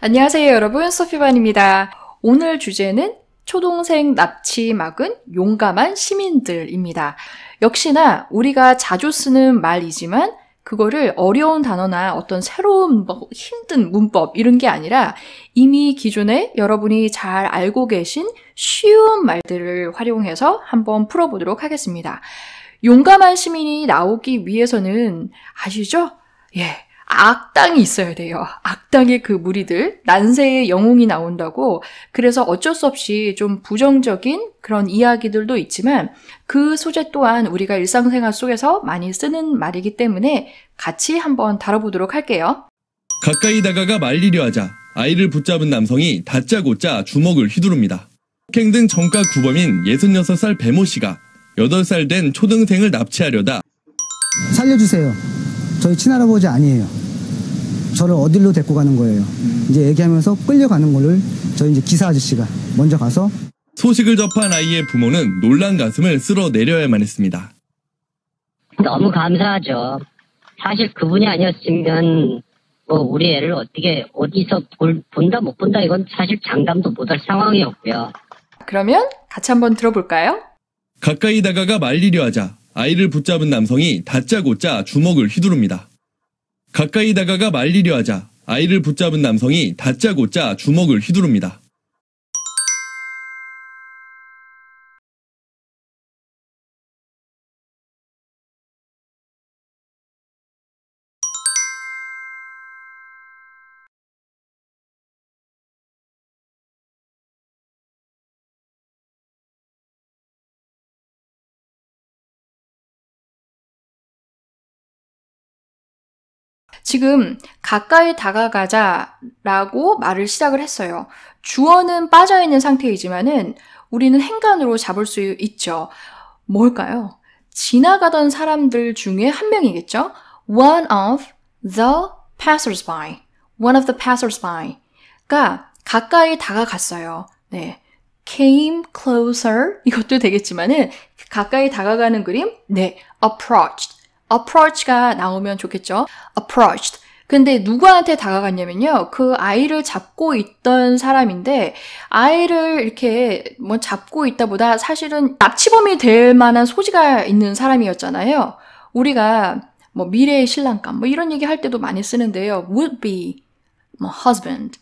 안녕하세요 여러분 소피반입니다. 오늘 주제는 초동생 납치 막은 용감한 시민들입니다. 역시나 우리가 자주 쓰는 말이지만 그거를 어려운 단어나 어떤 새로운 뭐 힘든 문법 이런 게 아니라 이미 기존에 여러분이 잘 알고 계신 쉬운 말들을 활용해서 한번 풀어보도록 하겠습니다. 용감한 시민이 나오기 위해서는 아시죠? 예. 악당이 있어야 돼요. 악당의 그 무리들, 난세의 영웅이 나온다고. 그래서 어쩔 수 없이 좀 부정적인 그런 이야기들도 있지만 그 소재 또한 우리가 일상생활 속에서 많이 쓰는 말이기 때문에 같이 한번 다뤄보도록 할게요. 가까이 다가가 말리려 하자 아이를 붙잡은 남성이 다짜고짜 주먹을 휘두릅니다. 폭행 등 정가 9범인 66살 배모 씨가 8살 된 초등생을 납치하려다 살려주세요. 저희 친할아버지 아니에요. 저를 어디로 데리고 가는 거예요. 이제 얘기하면서 끌려가는 거를 저희 이제 기사 아저씨가 먼저 가서 소식을 접한 아이의 부모는 놀란 가슴을 쓸어내려야만 했습니다. 너무 감사하죠. 사실 그분이 아니었으면 뭐 우리 애를 어떻게 어디서 볼, 본다 못 본다 이건 사실 장담도 못할 상황이었고요. 그러면 같이 한번 들어볼까요? 가까이 다가가 말리려 하자 아이를 붙잡은 남성이 다짜고짜 주먹을 휘두릅니다. 가까이 다가가 말리려 하자 아이를 붙잡은 남성이 다짜고짜 주먹을 휘두릅니다. 지금 가까이 다가가자라고 말을 시작을 했어요. 주어는 빠져 있는 상태이지만은 우리는 행간으로 잡을 수 있죠. 뭘까요? 지나가던 사람들 중에 한 명이겠죠? One of the passersby. One of the passersby가 가까이 다가갔어요. 네. came closer 이것도 되겠지만은 가까이 다가가는 그림 네 approached approach가 나오면 좋겠죠. approached. 근데 누구한테 다가갔냐면요. 그 아이를 잡고 있던 사람인데 아이를 이렇게 뭐 잡고 있다보다 사실은 납치범이 될 만한 소지가 있는 사람이었잖아요. 우리가 뭐 미래의 신랑감 뭐 이런 얘기 할 때도 많이 쓰는데요. would be 뭐 husband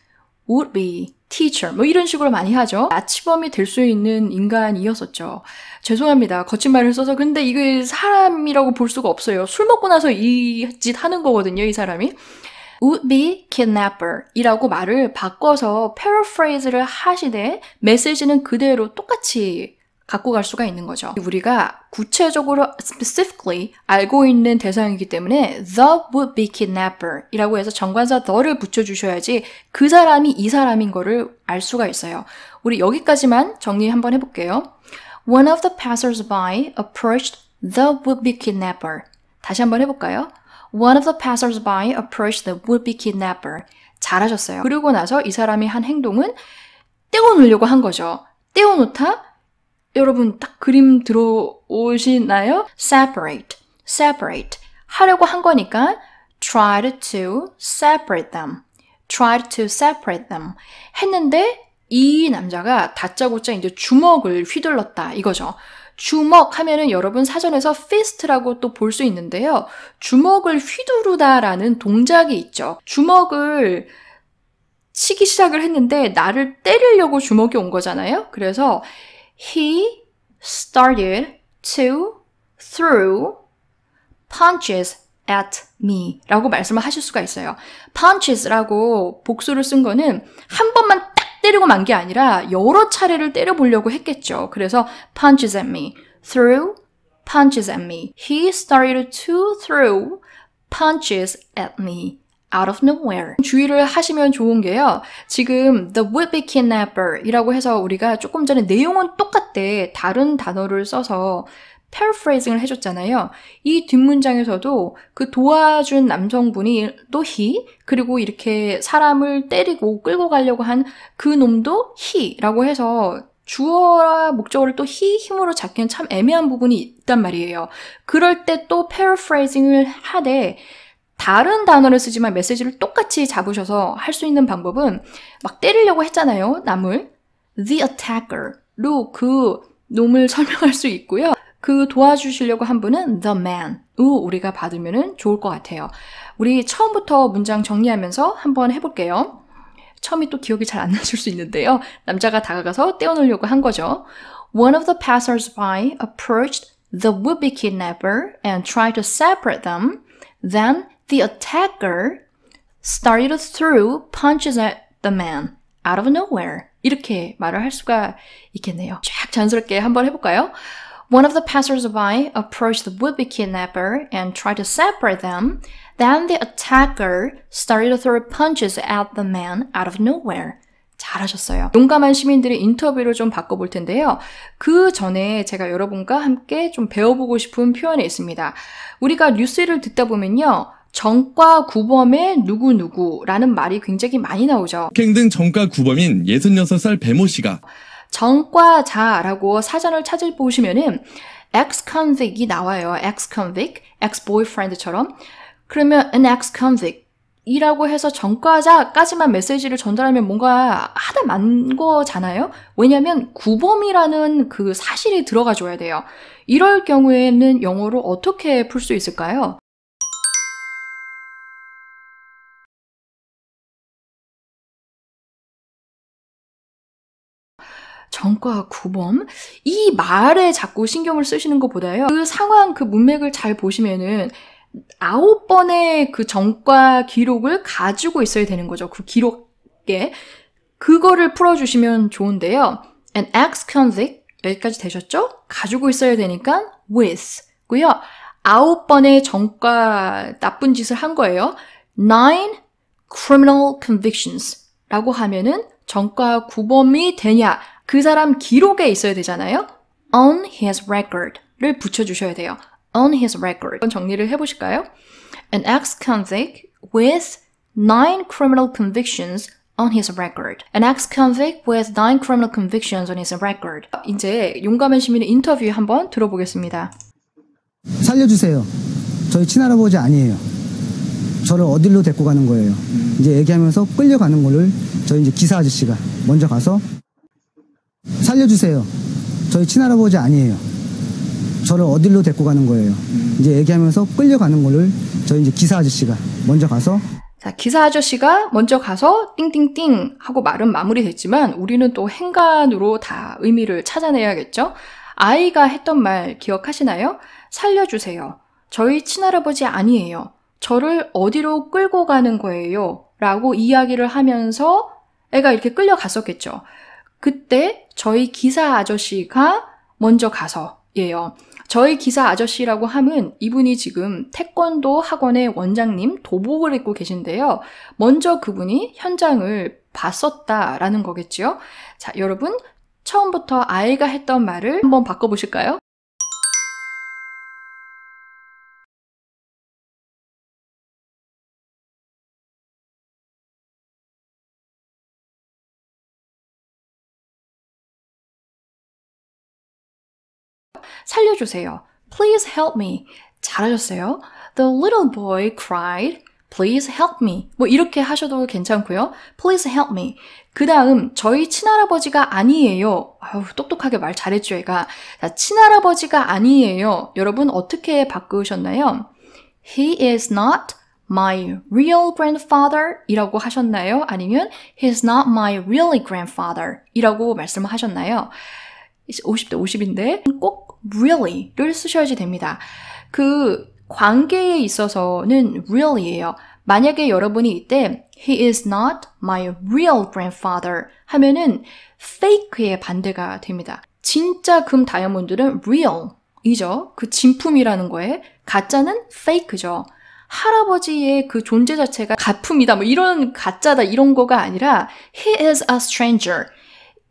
would be teacher 뭐 이런 식으로 많이 하죠. 아치범이될 수 있는 인간이었었죠. 죄송합니다. 거친말을 써서 근데 이게 사람이라고 볼 수가 없어요. 술 먹고 나서 이 짓 하는 거거든요, 이 사람이. would be kidnapper 이라고 말을 바꿔서 paraphrase를 하시되 메시지는 그대로 똑같이 갖고 갈 수가 있는 거죠. 우리가 구체적으로 specifically 알고 있는 대상이기 때문에 the would be kidnapper 이라고 해서 정관사 the를 붙여주셔야지 그 사람이 이 사람인 거를 알 수가 있어요. 우리 여기까지만 정리 한번 해볼게요. One of the passers-by approached the would-be kidnapper. 다시 한번 해볼까요? One of the passers-by approached the would-be kidnapper. 잘하셨어요. 그리고 나서 이 사람이 한 행동은 떼어놓으려고 한 거죠. 떼어놓다 여러분 딱 그림 들어오시나요? separate, separate 하려고 한 거니까 tried to separate them, t r i to separate them 했는데 이 남자가 다짜고짜 이제 주먹을 휘둘렀다 이거죠. 주먹 하면은 여러분 사전에서 fist라고 또 볼 수 있는데요. 주먹을 휘두르다라는 동작이 있죠. 주먹을 치기 시작을 했는데 나를 때리려고 주먹이 온 거잖아요. 그래서 He started to throw punches at me 라고 말씀을 하실 수가 있어요. punches라고 복수를 쓴 거는 한 번만 딱 때리고 만 게 아니라 여러 차례를 때려보려고 했겠죠. 그래서 punches at me, throw punches at me. He started to throw punches at me. out of nowhere. 주의를 하시면 좋은 게요. 지금 the would be kidnapper 이라고 해서 우리가 조금 전에 내용은 똑같대 다른 단어를 써서 paraphrasing을 해줬잖아요. 이 뒷문장에서도 그 도와준 남성분이 또 he 그리고 이렇게 사람을 때리고 끌고 가려고 한 그 놈도 he라고 해서 주어와 목적어를 또 he 힘으로 잡기는 참 애매한 부분이 있단 말이에요. 그럴 때 또 paraphrasing을 하되 다른 단어를 쓰지만 메시지를 똑같이 잡으셔서 할 수 있는 방법은 막 때리려고 했잖아요. 남을 the attacker로 그 놈을 설명할 수 있고요. 그 도와주시려고 한 분은 the m a n 으 우리가 받으면 좋을 것 같아요. 우리 처음부터 문장 정리하면서 한번 해볼게요. 처음이 또 기억이 잘 안 나실 수 있는데요. 남자가 다가가서 떼어놓으려고 한 거죠. One of the passers-by approached the would-be kidnapper and tried to separate them. Then The attacker started through punches at the man out of nowhere. 이렇게 말을 할 수가 있겠네요. 쫙 자연스럽게 한번 해볼까요? One of the passers-by approached the would-be kidnapper and tried to separate them. Then the attacker started to throw punches at the man out of nowhere. 잘하셨어요. 용감한 시민들의 인터뷰를 좀 바꿔볼 텐데요. 그 전에 제가 여러분과 함께 좀 배워보고 싶은 표현이 있습니다. 우리가 뉴스를 듣다 보면요. 정과 구범의 누구누구라는 말이 굉장히 많이 나오죠. 갱등 정과 구범인 66살 배모 씨가 정과자라고 사전을 찾을 보시면 ex-convict이 나와요. ex-convict, ex-boyfriend처럼. 그러면 an ex-convict. 이라고 해서 전과자까지만 메시지를 전달하면 뭔가 하다 만 거잖아요? 왜냐면 구범이라는 그 사실이 들어가 줘야 돼요. 이럴 경우에는 영어로 어떻게 풀 수 있을까요? 전과 구범이 말에 자꾸 신경을 쓰시는 것보다요. 그 상황 그 문맥을 잘 보시면은 아홉 번의 그 전과 기록을 가지고 있어야 되는 거죠. 그 기록에 그거를 풀어주시면 좋은데요. An ex-convict 여기까지 되셨죠? 가지고 있어야 되니까 with고요. 아홉 번의 전과 나쁜 짓을 한 거예요. Nine criminal convictions 라고 하면은 전과 구범이 되냐 그 사람 기록에 있어야 되잖아요. on his record를 붙여주셔야 돼요. on his record. 한번 정리를 해보실까요? An ex-convict with nine criminal convictions on his record. An ex-convict with nine criminal convictions on his record. 이제 용감한 시민의 인터뷰 한번 들어보겠습니다. 살려주세요. 저희 친할아버지 아니에요. 저를 어디로 데리고 가는 거예요. 이제 얘기하면서 끌려가는 거를 저희 이제 기사 아저씨가 먼저 가서 살려주세요. 저희 친할아버지 아니에요. 저를 어디로 데리고 가는 거예요. 이제 얘기하면서 끌려가는 거를 저희 이제 기사 아저씨가 먼저 가서 자, 기사 아저씨가 먼저 가서 띵띵띵 하고 말은 마무리됐지만 우리는 또 행간으로 다 의미를 찾아내야겠죠? 아이가 했던 말 기억하시나요? 살려주세요. 저희 친할아버지 아니에요. 저를 어디로 끌고 가는 거예요. 라고 이야기를 하면서 애가 이렇게 끌려갔었겠죠. 그때 저희 기사 아저씨가 먼저 가서예요. 저희 기사 아저씨라고 함은 이분이 지금 태권도 학원의 원장님 도복을 입고 계신데요. 먼저 그분이 현장을 봤었다라는 거겠지요. 자, 여러분 처음부터 아이가 했던 말을 한번 바꿔보실까요? 살려주세요. Please help me. 잘하셨어요. The little boy cried. Please help me. 뭐 이렇게 하셔도 괜찮고요. Please help me. 그 다음 저희 친할아버지가 아니에요. 아유 똑똑하게 말 잘했죠 얘가. 자, 친할아버지가 아니에요. 여러분 어떻게 바꾸셨나요? He is not my real grandfather 이라고 하셨나요? 아니면 he's not my really grandfather 이라고 말씀하셨나요? 을 50대 50인데 꼭 really를 쓰셔야지 됩니다. 그 관계에 있어서는 really예요. 만약에 여러분이 이때 he is not my real grandfather 하면은 fake의 반대가 됩니다. 진짜 금 다이아몬드는 real이죠. 그 진품이라는 거에 가짜는 fake죠. 할아버지의 그 존재 자체가 가품이다 뭐 이런 가짜다 이런 거가 아니라 he is a stranger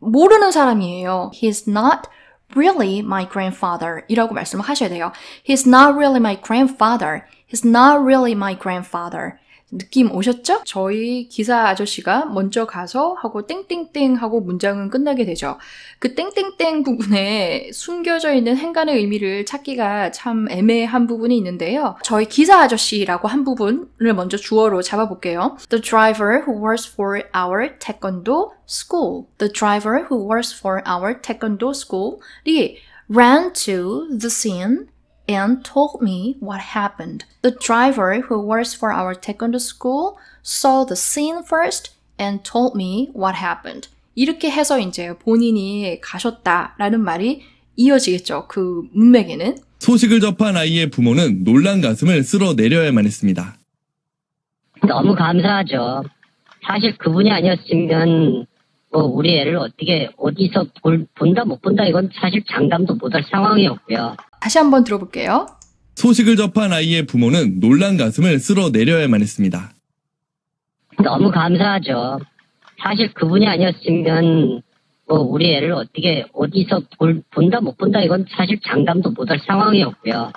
모르는 사람이에요. He's not really my grandfather. 이라고 말씀을 하셔야 돼요. He's not really my grandfather. He's not really my grandfather. 느낌 오셨죠? 저희 기사 아저씨가 먼저 가서 하고 땡땡땡 하고 문장은 끝나게 되죠. 그 땡땡땡 부분에 숨겨져 있는 행간의 의미를 찾기가 참 애매한 부분이 있는데요. 저희 기사 아저씨라고 한 부분을 먼저 주어로 잡아볼게요. The driver who works for our taekwondo school. The driver who works for our taekwondo school이 ran to the scene and told me what happened. The driver who works for our taekwondo school saw the scene first and told me what happened. 이렇게 해서 이제 본인이 가셨다라는 말이 이어지겠죠. 그 문맥에는. 소식을 접한 아이의 부모는 놀란 가슴을 쓸어 내려야만 했습니다. 너무 감사하죠. 사실 그분이 아니었으면 뭐 우리 애를 어떻게 어디서 볼, 본다 못 본다 이건 사실 장담도 못 할 상황이었고요. 다시 한번 들어볼게요. 소식을 접한 아이의 부모는 놀란 가슴을 쓸어내려야만 했습니다. 너무 감사하죠. 사실 그분이 아니었으면 뭐 우리 애를 어떻게 어디서 볼, 본다 못 본다 이건 사실 장담도 못할 상황이었고요.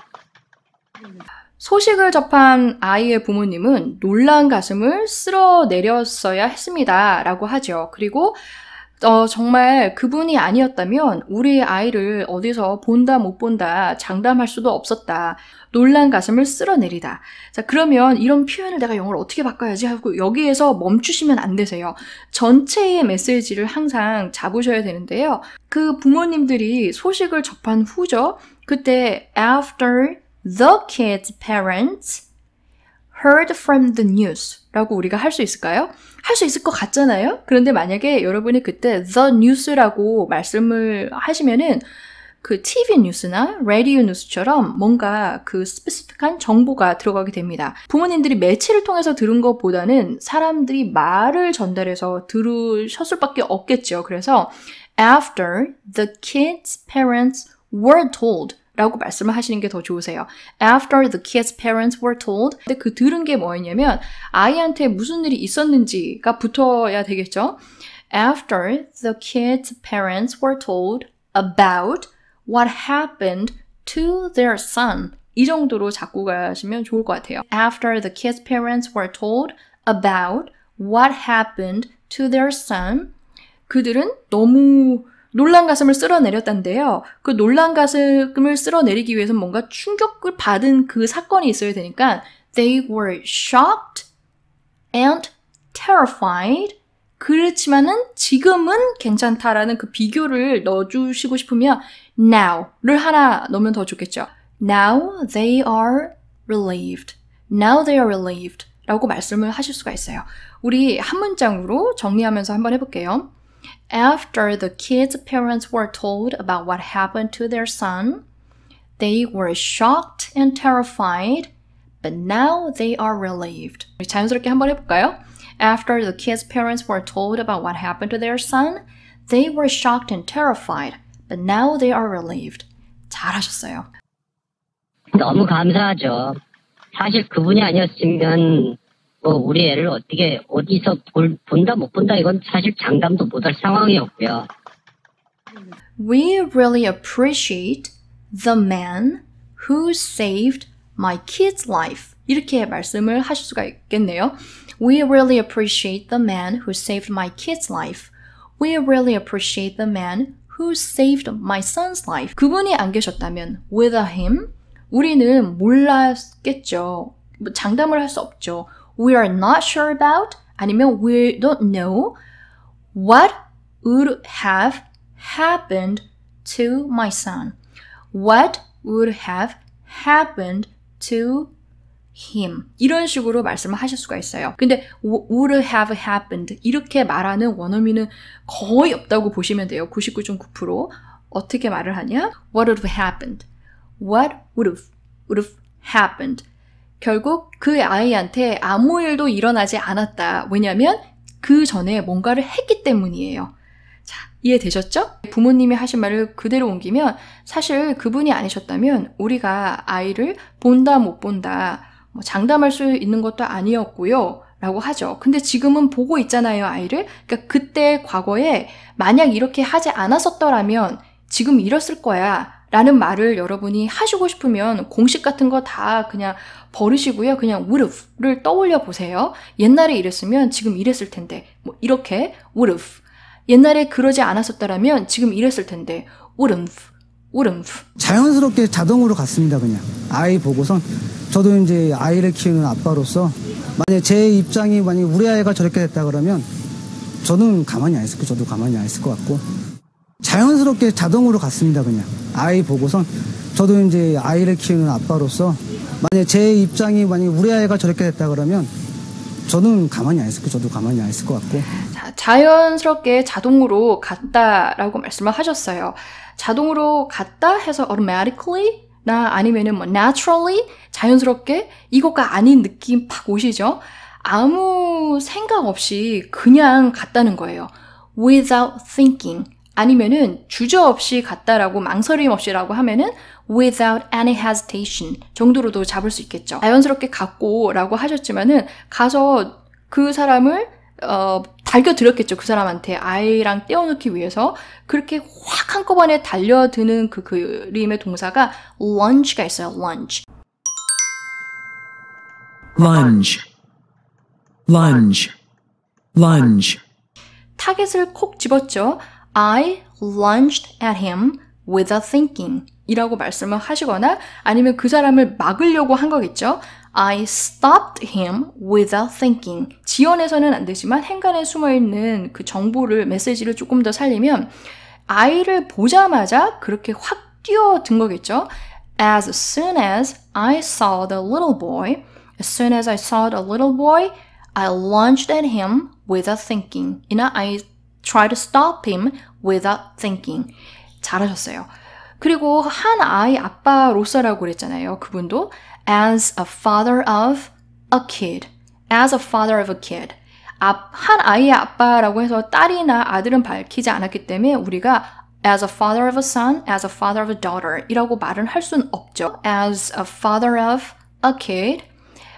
소식을 접한 아이의 부모님은 놀란 가슴을 쓸어내렸어야 했습니다. 라고 하죠. 그리고 어, 정말 그분이 아니었다면 우리의 아이를 어디서 본다 못 본다 장담할 수도 없었다. 놀란 가슴을 쓸어내리다. 자, 그러면 이런 표현을 내가 영어를 어떻게 바꿔야지 하고 여기에서 멈추시면 안 되세요. 전체의 메시지를 항상 잡으셔야 되는데요. 그 부모님들이 소식을 접한 후죠. 그때 after the kid's parents heard from the news라고 우리가 할 수 있을까요? 할 수 있을 것 같잖아요. 그런데 만약에 여러분이 그때 the news라고 말씀을 하시면은 그 TV 뉴스나 라디오 뉴스처럼 뭔가 그 스페시픽한 정보가 들어가게 됩니다. 부모님들이 매체를 통해서 들은 것보다는 사람들이 말을 전달해서 들으셨을 밖에 없겠죠. 그래서 after the kids' parents were told 라고 말씀을 하시는 게 더 좋으세요. After the kid's parents were told. 근데 그 들은 게 뭐였냐면 아이한테 무슨 일이 있었는지가 붙어야 되겠죠. After the kid's parents were told about what happened to their son. 이 정도로 잡고 가시면 좋을 것 같아요. After the kid's parents were told about what happened to their son. 그들은 너무 놀란 가슴을 쓸어내렸다는데요그 놀란 가슴을 쓸어내리기 위해서 뭔가 충격을 받은 그 사건이 있어야 되니까 they were shocked and terrified. 그렇지만은 지금은 괜찮다라는 그 비교를 넣어주시고 싶으면 now를 하나 넣으면 더 좋겠죠. Now they are relieved. Now they are relieved. 라고 말씀을 하실 수가 있어요. 우리 한 문장으로 정리하면서 한번 해볼게요. After the kids' parents were told about what happened to their son, they were shocked and terrified, but now they are relieved. 자연스럽게 한번 해볼까요? After the kids' parents were told about what happened to their son, they were shocked and terrified, but now they are relieved. 잘하셨어요. 너무 감사하죠. 사실 그분이 아니었으면 또 우리 애를 어떻게 어디서 볼, 본다 못 본다 이건 사실 장담도 못할 상황이었고요. We really appreciate the man who saved my kid's life. 이렇게 말씀을 하실 수가 있겠네요. We really appreciate the man who saved my kid's life. We really appreciate the man who saved my son's life. 그분이 안 계셨다면 without him 우리는 몰랐겠죠. 장담을 할 수 없죠. we are not sure about 아니면 we don't know what would have happened to my son. What would have happened to him 이런 식으로 말씀을 하실 수가 있어요. 근데 would have happened 이렇게 말하는 원어민은 거의 없다고 보시면 돼요. 99.9% 어떻게 말을 하냐? What would have happened? What would have, would have happened? 결국 그 아이한테 아무 일도 일어나지 않았다. 왜냐면 그 전에 뭔가를 했기 때문이에요. 자, 이해되셨죠? 부모님이 하신 말을 그대로 옮기면 사실 그분이 아니셨다면 우리가 아이를 본다, 못 본다, 뭐 장담할 수 있는 것도 아니었고요. 라고 하죠. 근데 지금은 보고 있잖아요, 아이를. 그러니까 그때 과거에 만약 이렇게 하지 않았었더라면 지금 이랬을 거야. 라는 말을 여러분이 하시고 싶으면 공식 같은 거 다 그냥 버리시고요. 그냥 would've를 떠올려 보세요. 옛날에 이랬으면 지금 이랬을 텐데. 뭐 이렇게 would've. 옛날에 그러지 않았었다면 지금 이랬을 텐데. wouldn't. wouldn't. 자연스럽게 자동으로 갔습니다. 그냥. 아이 보고선 저도 이제 아이를 키우는 아빠로서 만약 에제 입장이 만약 에 우리 아이가 저렇게 됐다 그러면 저는 가만히 안 있을 거 저도 가만히 안 있을 것 같고 자연스럽게 자동으로 갔습니다, 그냥. 아이 보고선. 저도 이제 아이를 키우는 아빠로서 만약 에제 입장이 만약에 우리 아이가 저렇게 됐다 그러면 저는 가만히 안 있을 거 저도 가만히 안 있을 것 같고 자, 연스럽게 자동으로 갔다라고 말씀을 하셨어요. 자동으로 갔다 해서 automatically 나 아니면은 뭐 naturally 자연스럽게 이것과 아닌 느낌 팍 오시죠? 아무 생각 없이 그냥 갔다는 거예요. without thinking 아니면은 주저 없이 갔다라고 망설임 없이라고 하면은 without any hesitation 정도로도 잡을 수 있겠죠. 자연스럽게 갔고라고 하셨지만은 가서 그 사람을 어, 달겨드렸겠죠그 사람한테 아이랑 떼어놓기 위해서 그렇게 확 한꺼번에 달려드는 그 그림의 동사가 lunge가 있어요. lunge. lunge. lunge. lunge. 타겟을 콕 집었죠. I lunged at him without thinking 이라고 말씀을 하시거나 아니면 그 사람을 막으려고 한 거겠죠. I stopped him without thinking. 지연해서는 안 되지만 행간에 숨어 있는 그 정보를 메시지를 조금 더 살리면 아이를 보자마자 그렇게 확 뛰어든 거겠죠. As soon as I saw the little boy, as soon as I saw the little boy, I lunged at him without thinking. 이나 I try to stop him without thinking. 잘하셨어요. 그리고 한 아이 아빠로서라고 그랬잖아요. 그분도 as a father of a kid. as a father of a kid. 한 아이의 아빠라고 해서 딸이나 아들은 밝히지 않았기 때문에 우리가 as a father of a son, as a father of a daughter 이라고 말은 할 수는 없죠. as a father of a kid.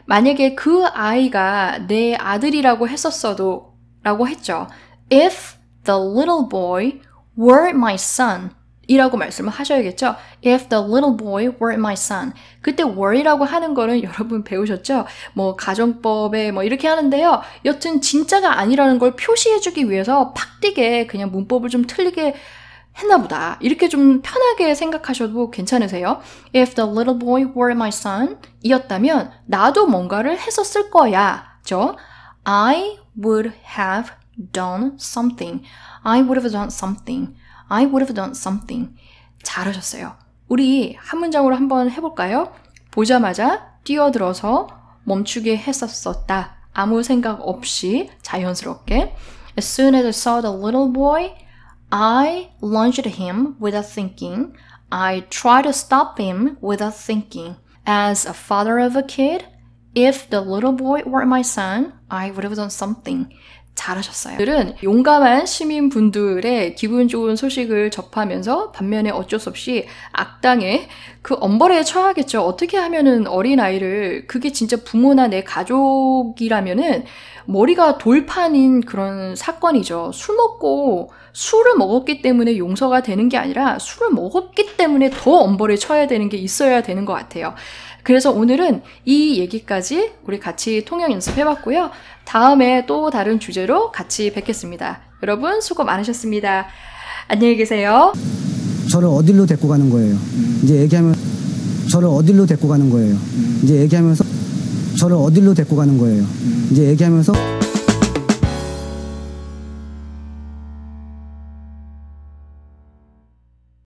만약에 그 아이가 내 아들이라고 했었어도 라고 했죠. if the little boy were my son 이라고 말씀을 하셔야겠죠. If the little boy were my son. 그때 were이라고 하는 거는 여러분 배우셨죠? 뭐 가정법에 뭐 이렇게 하는데요. 여튼 진짜가 아니라는 걸 표시해주기 위해서 팍 뛰게 그냥 문법을 좀 틀리게 했나 보다. 이렇게 좀 편하게 생각하셔도 괜찮으세요. If the little boy were my son 이었다면 나도 뭔가를 했었을 거야. 죠? I would have done something. I would have done something. I would have done something. 잘하셨어요. 우리 한 문장으로 한번 해볼까요? 보자마자 뛰어들어서 멈추게 했었었다. 아무 생각 없이 자연스럽게. As soon as I saw the little boy, I lunged him without thinking. I tried to stop him without thinking. As a father of a kid, if the little boy were my son, I would have done something. 잘하셨어요. 들은 용감한 시민분들의 기분 좋은 소식을 접하면서 반면에 어쩔 수 없이 악당의 그 엄벌에 처하겠죠. 어떻게 하면은 어린아이를 그게 진짜 부모나 내 가족이라면은 머리가 돌판인 그런 사건이죠. 술 먹고 술을 먹었기 때문에 용서가 되는 게 아니라 술을 먹었기 때문에 더 엄벌에 처해야 되는 게 있어야 되는 것 같아요. 그래서 오늘은 이 얘기까지 우리 같이 통역 연습해봤고요. 다음에 또 다른 주제로 같이 뵙겠습니다. 여러분 수고 많으셨습니다. 안녕히 계세요. 저를 어디로 데리고 가는 거예요? 이제 얘기하면 저를 어디로 데리고 가는 거예요? 이제 얘기하면서 저를 어디로 데리고 가는 거예요? 이제 얘기하면서